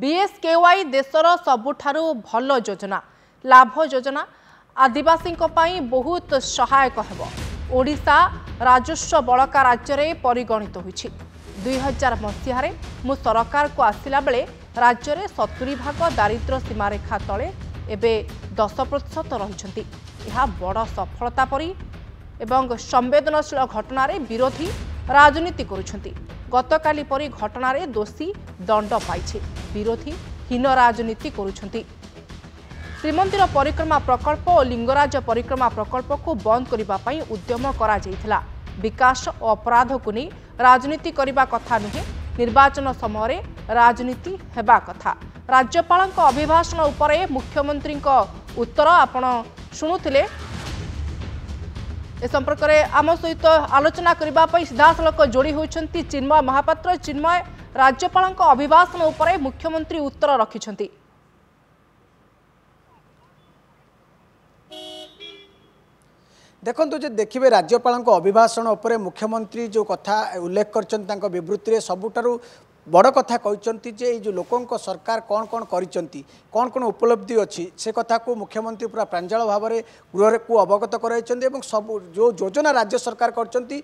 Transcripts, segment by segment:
বিএসকেୱାଇ ଦେଶର ସବୁଠାରୁ ଭଲ ଯୋଜନା ଲାଭ ଯୋଜନା ଆଦିବାସୀଙ୍କ ପାଇଁ ବହୁତ ସହାୟକ ହେବ ଓଡ଼ିଶା ରାଜସ୍ୱ ବଳକା ରାଜ୍ୟରେ ପରିଗଣିତ ହୋଇଛି ଦୁଇ ହଜାର ମସିହାରେ ମୁଁ ସରକାରକୁ ଆସିଲା ବେଳେ ରାଜ୍ୟରେ ସତୁରି ଭାଗ ଦାରିଦ୍ର୍ୟ ସୀମାରେଖା ତଳେ ଏବେ ଦଶ ପ୍ରତିଶତ ରହିଛନ୍ତି ଏହା ବଡ଼ ସଫଳତା ପରି ଏବଂ ସମ୍ବେଦନଶୀଳ ଘଟଣାରେ ବିରୋଧୀ ରାଜନୀତି କରୁଛନ୍ତି ଗତକାଲି ପରି ଘଟଣାରେ ଦୋଷୀ ଦଣ୍ଡ ପାଇଛି ବିରୋଧୀ ହୀନ ରାଜନୀତି କରୁଛନ୍ତି ଶ୍ରୀମନ୍ଦିର ପରିକ୍ରମା ପ୍ରକଳ୍ପ ଓ ଲିଙ୍ଗରାଜ ପରିକ୍ରମା ପ୍ରକଳ୍ପକୁ ବନ୍ଦ କରିବା ପାଇଁ ଉଦ୍ୟମ କରାଯାଇଥିଲା ବିକାଶ ଓ ଅପରାଧକୁ ନେଇ ରାଜନୀତି କରିବା କଥା ନୁହେଁ ନିର୍ବାଚନ ସମୟରେ ରାଜନୀତି ହେବା କଥା ରାଜ୍ୟପାଳଙ୍କ ଅଭିଭାଷଣ ଉପରେ ମୁଖ୍ୟମନ୍ତ୍ରୀଙ୍କ ଉତ୍ତର ଆପଣ ଶୁଣୁଥିଲେ ଏ ସମ୍ପର୍କରେ ଆମ ସହିତ ଆଲୋଚନା କରିବା ପାଇଁ ସିଧାସଳଖ ଯୋଡ଼ି ହେଉଛନ୍ତି ଚିନ୍ମୟ ମହାପାତ୍ର ଚିନ୍ମୟ ରାଜ୍ୟପାଳଙ୍କ ଅଭିଭାଷଣ ଉପରେ ମୁଖ୍ୟମନ୍ତ୍ରୀ ଉତ୍ତର ରଖିଛନ୍ତି ଦେଖନ୍ତୁ ଯେ ଦେଖିବେ ରାଜ୍ୟପାଳଙ୍କ ଅଭିଭାଷଣ ଉପରେ ମୁଖ୍ୟମନ୍ତ୍ରୀ ଯେଉଁ କଥା ଉଲ୍ଲେଖ କରିଛନ୍ତି ତାଙ୍କ ବିବୃତ୍ତିରେ ସବୁଠାରୁ ବଡ଼ କଥା କହିଛନ୍ତି ଯେ ଏଇ ଯେଉଁ ଲୋକଙ୍କ ସରକାର କ'ଣ କ'ଣ କରିଛନ୍ତି କ'ଣ କ'ଣ ଉପଲବ୍ଧି ଅଛି ସେ କଥାକୁ ମୁଖ୍ୟମନ୍ତ୍ରୀ ପୁରା ପ୍ରାଞ୍ଜଳ ଭାବରେ ଗୃହକୁ ଅବଗତ କରାଇଛନ୍ତି ଏବଂ ସବୁ ଯେଉଁ ଯୋଜନା ରାଜ୍ୟ ସରକାର କରିଛନ୍ତି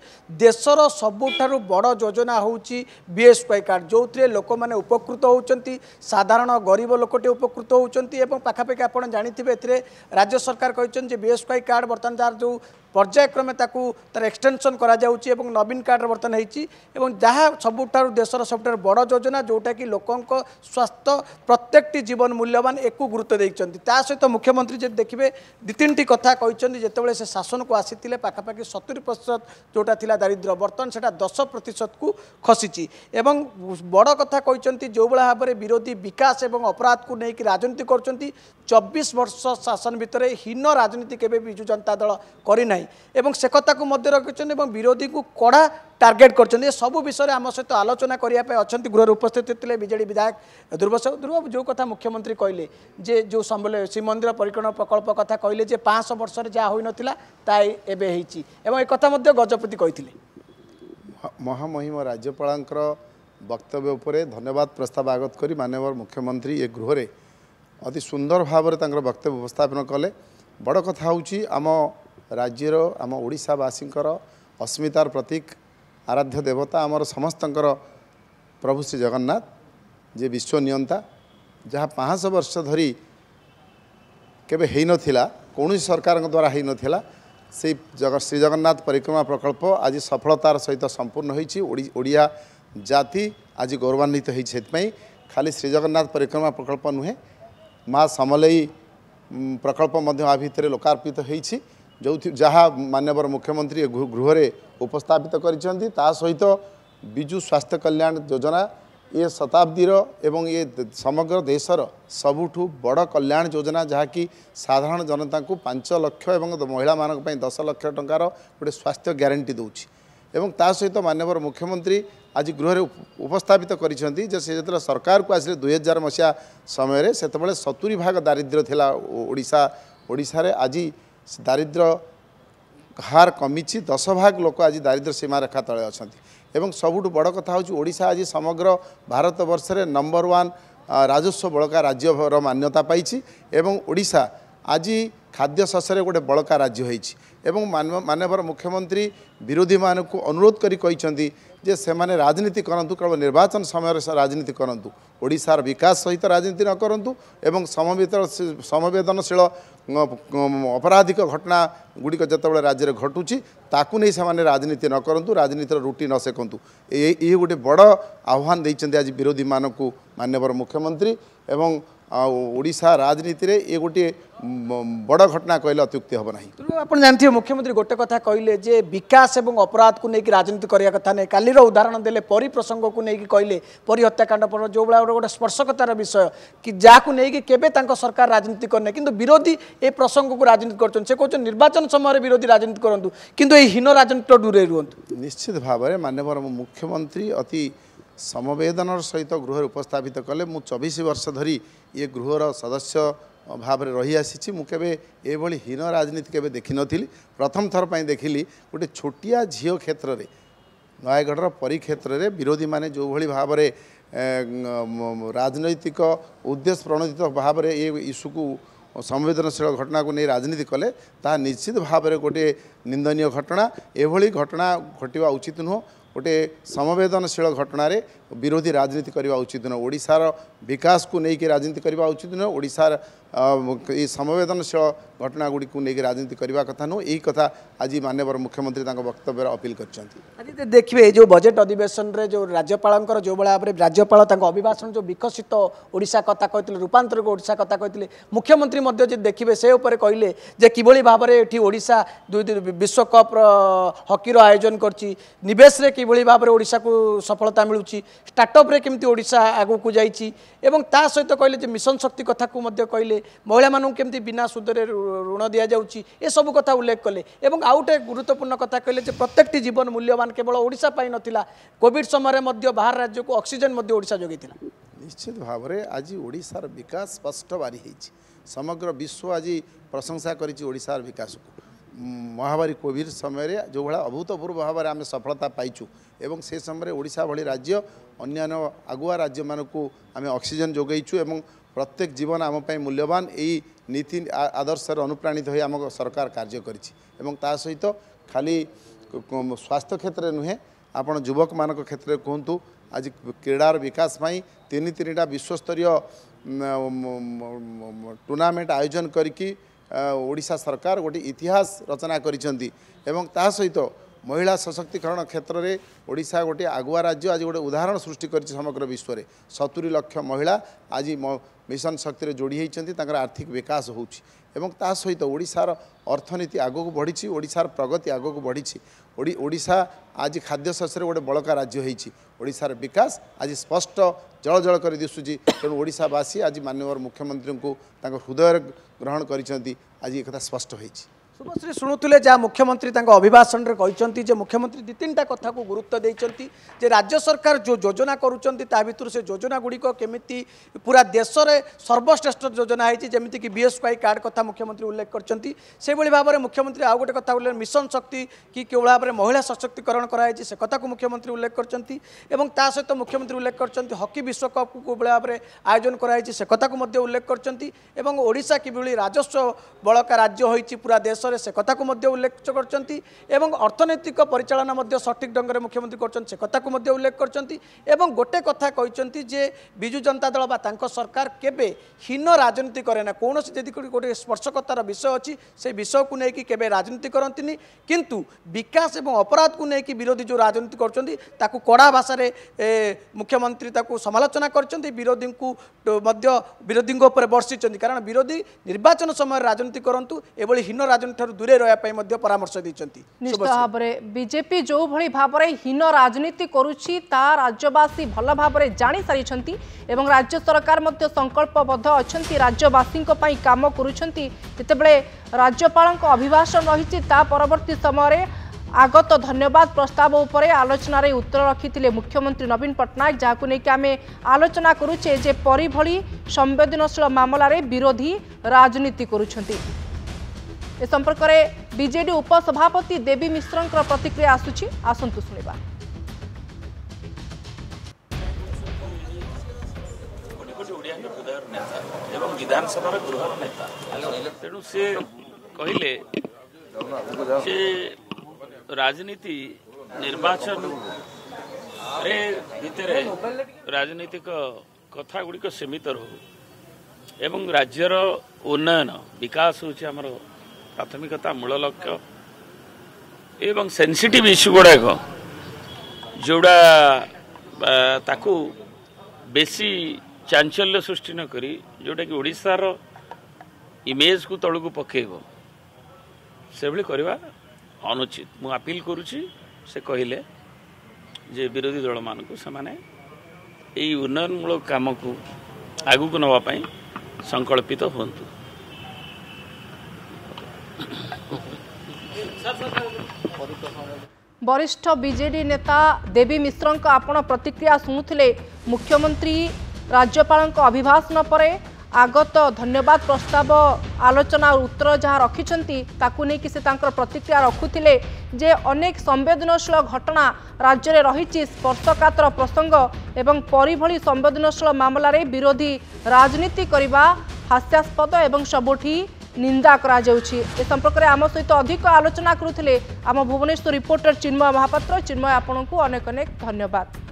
ଦେଶର ସବୁଠାରୁ ବଡ଼ ଯୋଜନା ହେଉଛି ବି ଏସ୍ ୱାଇ କାର୍ଡ଼ ଯେଉଁଥିରେ ଲୋକମାନେ ଉପକୃତ ହେଉଛନ୍ତି ସାଧାରଣ ଗରିବ ଲୋକଟି ଉପକୃତ ହେଉଛନ୍ତି ଏବଂ ପାଖାପାଖି ଆପଣ ଜାଣିଥିବେ ଏଥିରେ ରାଜ୍ୟ ସରକାର କହିଛନ୍ତି ଯେ ବି ଏସ୍ ୱାଇ କାର୍ଡ଼ ବର୍ତ୍ତମାନ ତା'ର ଯେଉଁ পর্যায়ক্রমে তাকে তার এক্সটেনশন করা যাচ্ছে এবং নবীন কার্ড বর্তমান হয়েছি এবং যা সবুঠার দেশের সবুঠার বড় যোজনা যেটা কি লোক স্বাস্থ্য প্রত্যেকটি জীবন মূল্যবান একু গুরুত্ব দিয়েছেন তা সহ মুখ্যমন্ত্রী যদি দেখবে দু তিনটি কথা কিন্তু যেতবে সে শাসনকু আসিলে পাখাপাখি সতুরি প্রতিশত যেটা লা দারিদ্র বর্তমান সেটা দশ প্রতিশত কু খসিছি এবং বড় কথা কিন্তু যেভাবে ভাবে বিরোধী বিকাশ এবং অপরাধ কু নিয়ে রাজনীতি করছেন চব্বিশ বর্ষ শাসন ভিতরে হীন রাজনীতি কেবে বিজু জনতা দল করে না এবং সে কথা মধ্যে রাখছেন এবং বিরোধী কড়া টার্গেট করছেন এসব বিষয়ে আমার সহ আলোচনা করা অনেক গৃহরে উপস্থিত লে বিজেডি বিধায়ক ধ্রুব ধ্রুব যে কথা মুখ্যমন্ত্রী কহিলেন যে যে শ্রীমন্দির পরিক্রমা প্রকল্প কথা কহিলেন যে পাঁচশো বর্ষের যা হয়ে নথিলা তাই এবে হয়েছি এবং এ কথা মধ্যে গজপতি কইলে মহামহিম রাজ্যপালঙ্কর বক্তব্য উপরে ধন্যবাদ প্রস্তাব আগত করে মাননীয় মুখ্যমন্ত্রী এ গৃহরে ଅତି ସୁନ୍ଦର ଭାବରେ ତାଙ୍କର ବକ୍ତବ୍ୟ ଉପସ୍ଥାପନ କଲେ ବଡ଼ କଥା ହେଉଛି ଆମ ରାଜ୍ୟର ଆମ ଓଡ଼ିଶାବାସୀଙ୍କର ଅସ୍ମିତାର ପ୍ରତୀକ ଆରାଧ୍ୟ ଦେବତା ଆମର ସମସ୍ତଙ୍କର ପ୍ରଭୁ ଶ୍ରୀ ଜଗନ୍ନାଥ ଯିଏ ବିଶ୍ୱ ନିଅନ୍ତା ଯାହା ପାଞ୍ଚଶହ ବର୍ଷ ଧରି କେବେ ହୋଇନଥିଲା କୌଣସି ସରକାରଙ୍କ ଦ୍ୱାରା ହୋଇନଥିଲା ସେଇ ଜଗ ଶ୍ରୀଜଗନ୍ନାଥ ପରିକ୍ରମା ପ୍ରକଳ୍ପ ଆଜି ସଫଳତାର ସହିତ ସମ୍ପୂର୍ଣ୍ଣ ହୋଇଛି ଓଡ଼ିଆ ଜାତି ଆଜି ଗୌରବାନ୍ୱିତ ହୋଇଛି ସେଥିପାଇଁ ଖାଲି ଶ୍ରୀଜଗନ୍ନାଥ ପରିକ୍ରମା ପ୍ରକଳ୍ପ ନୁହେଁ ମା ସମଲେଇ ପ୍ରକଳ୍ପ ମଧ୍ୟ ଆ ଭିତରେ ଲୋକାର୍ପିତ ହୋଇଛି ଯେଉଁଥି ଯାହା ମାନ୍ୟବର ମୁଖ୍ୟମନ୍ତ୍ରୀ ଗୃହରେ ଉପସ୍ଥାପିତ କରିଛନ୍ତି ତା ସହିତ ବିଜୁ ସ୍ୱାସ୍ଥ୍ୟ କଲ୍ୟାଣ ଯୋଜନା ଏ ଶତାବ୍ଦୀର ଏବଂ ଏ ସମଗ୍ର ଦେଶର ସବୁଠୁ ବଡ଼ କଲ୍ୟାଣ ଯୋଜନା ଯାହାକି ସାଧାରଣ ଜନତାଙ୍କୁ ପାଞ୍ଚ ଲକ୍ଷ ଏବଂ ମହିଳାମାନଙ୍କ ପାଇଁ ଦଶ ଲକ୍ଷ ଟଙ୍କାର ଗୋଟେ ସ୍ୱାସ୍ଥ୍ୟ ଗ୍ୟାରେଣ୍ଟି ଦେଉଛି ଏବଂ ତା ସହିତ ମାନ୍ୟବର ମୁଖ୍ୟମନ୍ତ୍ରୀ ଆଜି ଗୃହରେ ଉପସ୍ଥାପିତ କରିଛନ୍ତି ଯେ ସେ ଯେତେବେଳେ ସରକାରକୁ ଆସିଲେ ଦୁଇ ହଜାର ମସିହା ସମୟରେ ସେତେବେଳେ ସତୁରୀ ଭାଗ ଦାରିଦ୍ର୍ୟ ଥିଲା ଓଡ଼ିଶା ଓଡ଼ିଶାରେ ଆଜି ଦାରିଦ୍ର୍ୟ ହାର କମିଛି ଦଶ ଭାଗ ଲୋକ ଆଜି ଦାରିଦ୍ର୍ୟ ସୀମାରେଖା ତଳେ ଅଛନ୍ତି ଏବଂ ସବୁଠୁ ବଡ଼ କଥା ହେଉଛି ଓଡ଼ିଶା ଆଜି ସମଗ୍ର ଭାରତବର୍ଷରେ ନମ୍ବର ୱାନ୍ ରାଜସ୍ୱ ବଳକା ରାଜ୍ୟର ମାନ୍ୟତା ପାଇଛି ଏବଂ ଓଡ଼ିଶା ଆଜି ଖାଦ୍ୟ ଶସ୍ୟରେ ଗୋଟେ ବଳକା ରାଜ୍ୟ ହୋଇଛି ଏବଂ ମାନ୍ୟବର ମୁଖ୍ୟମନ୍ତ୍ରୀ ବିରୋଧୀମାନଙ୍କୁ ଅନୁରୋଧ କରି କହିଛନ୍ତି ଯେ ସେମାନେ ରାଜନୀତି କରନ୍ତୁ କେବଳ ନିର୍ବାଚନ ସମୟରେ ରାଜନୀତି କରନ୍ତୁ ଓଡ଼ିଶାର ବିକାଶ ସହିତ ରାଜନୀତି ନ କରନ୍ତୁ ଏବଂ ସମବେତ ସମବେଦନଶୀଳ ଅପରାଧିକ ଘଟଣା ଗୁଡ଼ିକ ଯେତେବେଳେ ରାଜ୍ୟରେ ଘଟୁଛି ତାକୁ ନେଇ ସେମାନେ ରାଜନୀତି ନ କରନ୍ତୁ ରାଜନୀତିର ରୁଟି ନ ସେକନ୍ତୁ ଏଇ ଗୋଟେ ବଡ଼ ଆହ୍ୱାନ ଦେଇଛନ୍ତି ଆଜି ବିରୋଧୀମାନଙ୍କୁ ମାନ୍ୟବର ମୁଖ୍ୟମନ୍ତ୍ରୀ ଏବଂ राजनीति आउँछा राजनीतिले यहाँ बड घटना कहिले अत्युक्ति हे नै आउनु जान्थ्यो मुख्यमन्त्री गोटे कथा कहिले बिकास अपराध को राजनीति कुनीति कथा नै कालिर उदाहरण देले परि को नकि कहिले परि हत्याकाण्ड पर्व जो भए गा स्पर्शकतार विषय कि जहाँ के सरकार राजनीति नै किन विरोधी ए प्रसंग को राजनीति गरिन्छ निर्वाचन समयमा विरोधी राजनीति हीन राजनीति दुई रुहन् निश्चित भावर मान्यवर मुख्यमंत्री अति ସମବେଦନାର ସହିତ ଗୃହରେ ଉପସ୍ଥାପିତ କଲେ ମୁଁ ଚବିଶ ବର୍ଷ ଧରି ଇଏ ଗୃହର ସଦସ୍ୟ ଭାବରେ ରହିଆସିଛି ମୁଁ କେବେ ଏଭଳି ହୀନ ରାଜନୀତି କେବେ ଦେଖିନଥିଲି ପ୍ରଥମ ଥର ପାଇଁ ଦେଖିଲି ଗୋଟିଏ ଛୋଟିଆ ଝିଅ କ୍ଷେତ୍ରରେ ନୟାଗଡ଼ର ପରିକ୍ଷେତ୍ରରେ ବିରୋଧୀମାନେ ଯେଉଁଭଳି ଭାବରେ ରାଜନୈତିକ ଉଦ୍ଦେଶ୍ୟ ପ୍ରଣୋଦିତ ଭାବରେ ଏ ଇସୁକୁ ସମ୍ବେଦନଶୀଳ ଘଟଣାକୁ ନେଇ ରାଜନୀତି କଲେ ତାହା ନିଶ୍ଚିତ ଭାବରେ ଗୋଟିଏ ନିନ୍ଦନୀୟ ଘଟଣା ଏଭଳି ଘଟଣା ଘଟିବା ଉଚିତ ନୁହଁ ଗୋଟିଏ ସମବେଦନଶୀଳ ଘଟଣାରେ ବିରୋଧୀ ରାଜନୀତି କରିବା ଉଚିତ ନୁହେଁ ଓଡ଼ିଶାର ବିକାଶକୁ ନେଇକି ରାଜନୀତି କରିବା ଉଚିତ ନୁହେଁ ଓଡ଼ିଶାର ଏଇ ସମବେଦନଶୀଳ ଘଟଣାଗୁଡ଼ିକୁ ନେଇକି ରାଜନୀତି କରିବା କଥା ନୁହେଁ ଏହି କଥା ଆଜି ମାନ୍ୟବର ମୁଖ୍ୟମନ୍ତ୍ରୀ ତାଙ୍କ ବକ୍ତବ୍ୟରେ ଅପିଲ କରିଛନ୍ତି ଆଜି ଦେଖିବେ ଯେଉଁ ବଜେଟ୍ ଅଧିବେଶନରେ ଯେଉଁ ରାଜ୍ୟପାଳଙ୍କର ଯେଉଁଭଳି ଭାବରେ ରାଜ୍ୟପାଳ ତାଙ୍କ ଅଭିଭାଷଣ ଯେଉଁ ବିକଶିତ ଓଡ଼ିଶା କଥା କହିଥିଲେ ରୂପାନ୍ତରକୁ ଓଡ଼ିଶା କଥା କହିଥିଲେ ମୁଖ୍ୟମନ୍ତ୍ରୀ ମଧ୍ୟ ଯଦି ଦେଖିବେ ସେ ଉପରେ କହିଲେ ଯେ କିଭଳି ଭାବରେ ଏଠି ଓଡ଼ିଶା ଦୁଇ ବିଶ୍ୱକପ୍ର ହକିର ଆୟୋଜନ କରିଛି ନିବେଶରେ କିଭଳି ଭାବରେ ଓଡ଼ିଶାକୁ ସଫଳତା ମିଳୁଛି ଷ୍ଟାର୍ଟଅପ୍ରେ କେମିତି ଓଡ଼ିଶା ଆଗକୁ ଯାଇଛି ଏବଂ ତା ସହିତ କହିଲେ ଯେ ମିଶନ ଶକ୍ତି କଥାକୁ ମଧ୍ୟ କହିଲେ ମହିଳାମାନଙ୍କୁ କେମିତି ବିନା ସୁଧରେ ଋଣ ଦିଆଯାଉଛି ଏସବୁ କଥା ଉଲ୍ଲେଖ କଲେ ଏବଂ ଆଉ ଗୋଟେ ଗୁରୁତ୍ୱପୂର୍ଣ୍ଣ କଥା କହିଲେ ଯେ ପ୍ରତ୍ୟେକଟି ଜୀବନ ମୂଲ୍ୟବାନ କେବଳ ଓଡ଼ିଶା ପାଇଁ ନଥିଲା କୋଭିଡ଼ ସମୟରେ ମଧ୍ୟ ବାହାର ରାଜ୍ୟକୁ ଅକ୍ସିଜେନ୍ ମଧ୍ୟ ଓଡ଼ିଶା ଯୋଗାଇଥିଲା ନିଶ୍ଚିତ ଭାବରେ ଆଜି ଓଡ଼ିଶାର ବିକାଶ ସ୍ପଷ୍ଟ ବାରି ହେଇଛି ସମଗ୍ର ବିଶ୍ୱ ଆଜି ପ୍ରଶଂସା କରିଛି ଓଡ଼ିଶାର ବିକାଶକୁ ମହାମାରୀ କୋଭିଡ଼ ସମୟରେ ଯେଉଁଭଳିଆ ଅଭୂତପୂର୍ବ ଭାବରେ ଆମେ ସଫଳତା ପାଇଛୁ এবং সে সময় ওড়শা ভি রাজ্য অন্যান্য আগুয়া রাজ্য মানুষ আমি অক্সিজেন যোগাইছু এবং প্রত্যেক জীবন আমি মূল্যবান এই নীতি আদর্শের অনুপ্রাণিত হয়ে আমার সরকার কার্য করেছে এবং তা সহিত খালি স্বাস্থ্য ক্ষেত্রে নুহে আপনার যুবক মান ক্ষেত্রে কুহতু আজ ক্রীড়ার বিকাশ পাই তিন তিনটা বিশ্বস্তরীয় টুর্নামেন্ট আয়োজন করি ওড়শা সরকার গোটি ইতিহাস রচনা করেছেন এবং তা সহিত ମହିଳା ସଶକ୍ତିକରଣ କ୍ଷେତ୍ରରେ ଓଡ଼ିଶା ଗୋଟିଏ ଆଗୁଆ ରାଜ୍ୟ ଆଜି ଗୋଟିଏ ଉଦାହରଣ ସୃଷ୍ଟି କରିଛି ସମଗ୍ର ବିଶ୍ୱରେ ସତୁରୀ ଲକ୍ଷ ମହିଳା ଆଜି ମିଶନ ଶକ୍ତିରେ ଯୋଡ଼ି ହୋଇଛନ୍ତି ତାଙ୍କର ଆର୍ଥିକ ବିକାଶ ହେଉଛି ଏବଂ ତା ସହିତ ଓଡ଼ିଶାର ଅର୍ଥନୀତି ଆଗକୁ ବଢ଼ିଛି ଓଡ଼ିଶାର ପ୍ରଗତି ଆଗକୁ ବଢ଼ିଛି ଓଡ଼ିଶା ଆଜି ଖାଦ୍ୟଶସ୍ୟରେ ଗୋଟେ ବଳକା ରାଜ୍ୟ ହୋଇଛି ଓଡ଼ିଶାର ବିକାଶ ଆଜି ସ୍ପଷ୍ଟ ଜଳଜଳ କରି ଦିଶୁଛି ତେଣୁ ଓଡ଼ିଶାବାସୀ ଆଜି ମାନ୍ୟବର ମୁଖ୍ୟମନ୍ତ୍ରୀଙ୍କୁ ତାଙ୍କ ହୃଦୟରେ ଗ୍ରହଣ କରିଛନ୍ତି ଆଜି ଏକଥା ସ୍ପଷ୍ଟ ହୋଇଛି শুভশ্রী শুণুলে যা মুখ্যমন্ত্রী তাঁর অভিভাষণে কিন্তু যে মুখ্যমন্ত্রী দু তিনটা কথা গুরুত্ব দিয়েছেন যে রাজ্য সরকার যে যোজনা করছেন তা ভিতর সে যোজনা গুড়ি কমিটি পুরা দেশের সর্বশ্রেষ্ঠ যোজনা হয়েছে যেমি কি বিএসওয়াই কার্ড কথা মুখ্যমন্ত্রী উল্লেখ করছেন সেইভাবে ভাবে মুখ্যমন্ত্রী আউ গোটে কথা বললেন মিশন শক্তি কি কেউ ভাবে মহিলা সশক্তিকরণ করা হয়েছে সে কথা মুখ্যমন্ত্রী উল্লেখ করছেন এবং তা সহ মুখ্যমন্ত্রী উল্লেখ করছেন হকি বিশ্বকপ কেউভাবে ভাবে আয়োজন করা হয়েছে সে কথা উল্লেখ করছেন এবং ওড়শা কিভাবে রাজস্ব বলকা রাজ্য হয়েছে পুরা দেশ ଶେଷରେ ସେ କଥାକୁ ମଧ୍ୟ ଉଲ୍ଲେଖ କରିଛନ୍ତି ଏବଂ ଅର୍ଥନୈତିକ ପରିଚାଳନା ମଧ୍ୟ ସଠିକ୍ ଢଙ୍ଗରେ ମୁଖ୍ୟମନ୍ତ୍ରୀ କରୁଛନ୍ତି ସେ କଥାକୁ ମଧ୍ୟ ଉଲ୍ଲେଖ କରିଛନ୍ତି ଏବଂ ଗୋଟେ କଥା କହିଛନ୍ତି ଯେ ବିଜୁ ଜନତା ଦଳ ବା ତାଙ୍କ ସରକାର କେବେ ହୀନ ରାଜନୀତି କରେ ନା କୌଣସି ଯଦି ଗୋଟିଏ ସ୍ପର୍ଶକତାର ବିଷୟ ଅଛି ସେ ବିଷୟକୁ ନେଇକି କେବେ ରାଜନୀତି କରନ୍ତିନି କିନ୍ତୁ ବିକାଶ ଏବଂ ଅପରାଧକୁ ନେଇକି ବିରୋଧୀ ଯେଉଁ ରାଜନୀତି କରୁଛନ୍ତି ତାକୁ କଡ଼ା ଭାଷାରେ ମୁଖ୍ୟମନ୍ତ୍ରୀ ତାକୁ ସମାଲୋଚନା କରିଛନ୍ତି ବିରୋଧୀଙ୍କୁ ମଧ୍ୟ ବିରୋଧୀଙ୍କ ଉପରେ ବର୍ଷିଛନ୍ତି କାରଣ ବିରୋଧୀ ନିର୍ବାଚନ ସମୟରେ ରାଜନୀତି କରନ୍ତୁ ଏଭଳି ହୀନ ରାଜନୀତି ଠାରୁ ଦୂରେଇ ରହିବା ପାଇଁ ମଧ୍ୟ ପରାମର୍ଶ ଦେଇଛନ୍ତି ନିଶ୍ଚିତ ଭାବରେ ବିଜେପି ଯେଉଁଭଳି ଭାବରେ ହୀନ ରାଜନୀତି କରୁଛି ତା ରାଜ୍ୟବାସୀ ଭଲ ଭାବରେ ଜାଣିସାରିଛନ୍ତି ଏବଂ ରାଜ୍ୟ ସରକାର ମଧ୍ୟ ସଂକଳ୍ପବଦ୍ଧ ଅଛନ୍ତି ରାଜ୍ୟବାସୀଙ୍କ ପାଇଁ କାମ କରୁଛନ୍ତି ଯେତେବେଳେ ରାଜ୍ୟପାଳଙ୍କ ଅଭିଭାଷଣ ରହିଛି ତା ପରବର୍ତ୍ତୀ ସମୟରେ ଆଗତ ଧନ୍ୟବାଦ ପ୍ରସ୍ତାବ ଉପରେ ଆଲୋଚନାରେ ଉତ୍ତର ରଖିଥିଲେ ମୁଖ୍ୟମନ୍ତ୍ରୀ ନବୀନ ପଟ୍ଟନାୟକ ଯାହାକୁ ନେଇକି ଆମେ ଆଲୋଚନା କରୁଛେ ଯେ ପରିଭଳି ସମ୍ବେଦନଶୀଳ ମାମଲାରେ ବିରୋଧୀ ରାଜନୀତି କରୁଛନ୍ତି ଏ ସମ୍ପର୍କରେ ବିଜେଡି ଉପସଭାପତି ଦେବୀ ମିଶ୍ରଙ୍କ ପ୍ରତିକ୍ରିୟା ଆସୁଛି ଆସନ୍ତୁ ଶୁଣିବା ତେଣୁ ସେ କହିଲେ ସେ ରାଜନୀତି ନିର୍ବାଚନ ଭିତରେ ରାଜନୈତିକ କଥା ଗୁଡ଼ିକ ସୀମିତ ରହୁ ଏବଂ ରାଜ୍ୟର ଉନ୍ନୟନ ବିକାଶ ହେଉଛି ଆମର ପ୍ରାଥମିକତା ମୂଳ ଲକ୍ଷ୍ୟ ଏବଂ ସେନ୍ସିଟିଭ୍ ଇସ୍ୟୁ ଗୁଡ଼ାକ ଯେଉଁଟା ତାକୁ ବେଶୀ ଚାଞ୍ଚଲ୍ୟ ସୃଷ୍ଟି ନ କରି ଯେଉଁଟାକି ଓଡ଼ିଶାର ଇମେଜ୍କୁ ତଳକୁ ପକାଇବ ସେଭଳି କରିବା ଅନୁଚିତ ମୁଁ ଆପିଲ୍ କରୁଛି ସେ କହିଲେ ଯେ ବିରୋଧୀ ଦଳମାନଙ୍କୁ ସେମାନେ ଏଇ ଉନ୍ନୟନମୂଳକ କାମକୁ ଆଗକୁ ନେବା ପାଇଁ ସଂକଳ୍ପିତ ହୁଅନ୍ତୁ ବରିଷ୍ଠ ବିଜେଡି ନେତା ଦେବୀ ମିଶ୍ରଙ୍କ ଆପଣ ପ୍ରତିକ୍ରିୟା ଶୁଣୁଥିଲେ ମୁଖ୍ୟମନ୍ତ୍ରୀ ରାଜ୍ୟପାଳଙ୍କ ଅଭିଭାଷଣ ପରେ ଆଗତ ଧନ୍ୟବାଦ ପ୍ରସ୍ତାବ ଆଲୋଚନା ଉତ୍ତର ଯାହା ରଖିଛନ୍ତି ତାକୁ ନେଇକି ସେ ତାଙ୍କର ପ୍ରତିକ୍ରିୟା ରଖୁଥିଲେ ଯେ ଅନେକ ସମ୍ବେଦନଶୀଳ ଘଟଣା ରାଜ୍ୟରେ ରହିଛି ସ୍ପର୍ଶକାତର ପ୍ରସଙ୍ଗ ଏବଂ ପରିଭଳି ସମ୍ବେଦନଶୀଳ ମାମଲାରେ ବିରୋଧୀ ରାଜନୀତି କରିବା ହାସ୍ୟାସ୍ପଦ ଏବଂ ସବୁଠି নিন্দা করা যাচ্ছে এ সম্পর্কে আমার সহ অধিক আলোচনা করুলে আমার ভুবনেশ্বর রিপোর্টর চিন্ময় মহাপাত্র চিন্ময় আপনার অনেক অনেক ধন্যবাদ